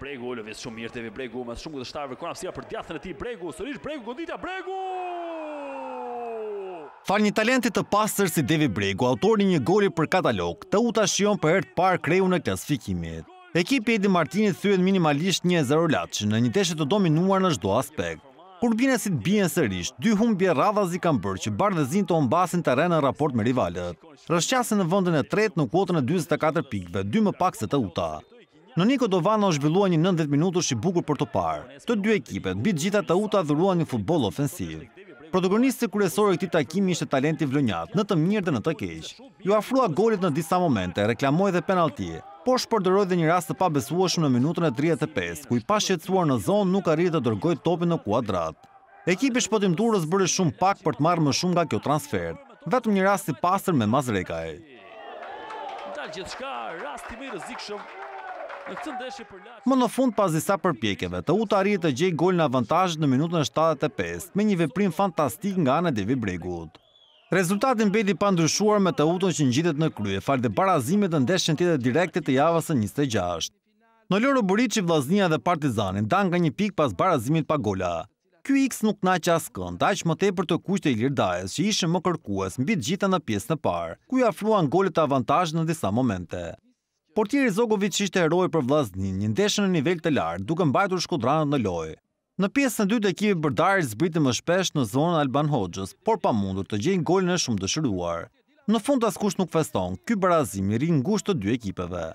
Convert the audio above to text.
Bregu, o shumë mirë të Bregu, mas shumë këtë kona fësia për djathën e ti, Bregu, sërish, Bregu, goditja, Bregu! Far një talentit të pasër si Devi Bregu, autor një një goli për katalog, të uta shion për ertë par kreju në klasifikimit. Ekipi Edi Martinit thujet minimalisht një e zero në një deshe të dominuar në shdo aspekt. Kur bine si të bine sërish, dy humbje bje radha kam bërë që barë dhe zinë të ombasin të rejnë në raport me rivalet. Rëshqasën në vëndën e tretë në kuotën e 24 pikve, dy më pak se të uta. Në Niko Dovano është në një 90 minutur shi bukur për të parë. Të dy ekipet, bitë gjitha të uta dhuruan një futbol ofensiv. Protagonisti kërësore e këti takimi ishte talenti vlonjat, në të mirë dhe në të keqë. Ju afrua golit në disa momente, reklamoj dhe penalti, por shpërderoj dhe një rast të pa besuashmë në minutën e 35, ku i pa shqetsuar në zonë nuk arritë të dërgoj topin në kuadrat. Ekipi shpëtim durës bërë shumë pak për të marrë më shumë nga kjo transfer, vetëm një rast i pasër me mazrekaj. Dalë gjithë shka, rast i mirë zikë shumë. Më në fund pas disa përpjekjeve, të u të arri të gjej gol në avantajsh në minutën 75, me një veprim fantastik nga në Devi Bregut. Rezultatin bedi pa ndryshuar me të uton që gjithet në krye, falë dhe barazimit në ndeshën tjetë direkte të javës 26. Në lërë që Vlaznia dhe Partizanin dan nga një pik pas barazimit pa gola. Ky x nuk na që asë kënd, aq më te për të kusht e Ilirdajes që ishën më kërkues në bitë gjitha në pjesë në parë, ku i afluan golet avantajsh në disa momente. Portieri Zogovic ishte eroj për vlaznin, një ndeshën në nivel të lartë, duke mbajtur shkodranën në lojë. Në pjesën dytë të ekipit bërdarit zbritin më shpesh në zonën Alban Hoxhës, por pa mundur të gjejnë golën e shumë dëshëruar. Në fund të askush nuk feston, ky barazim i rinë ngusht të dy ekipeve.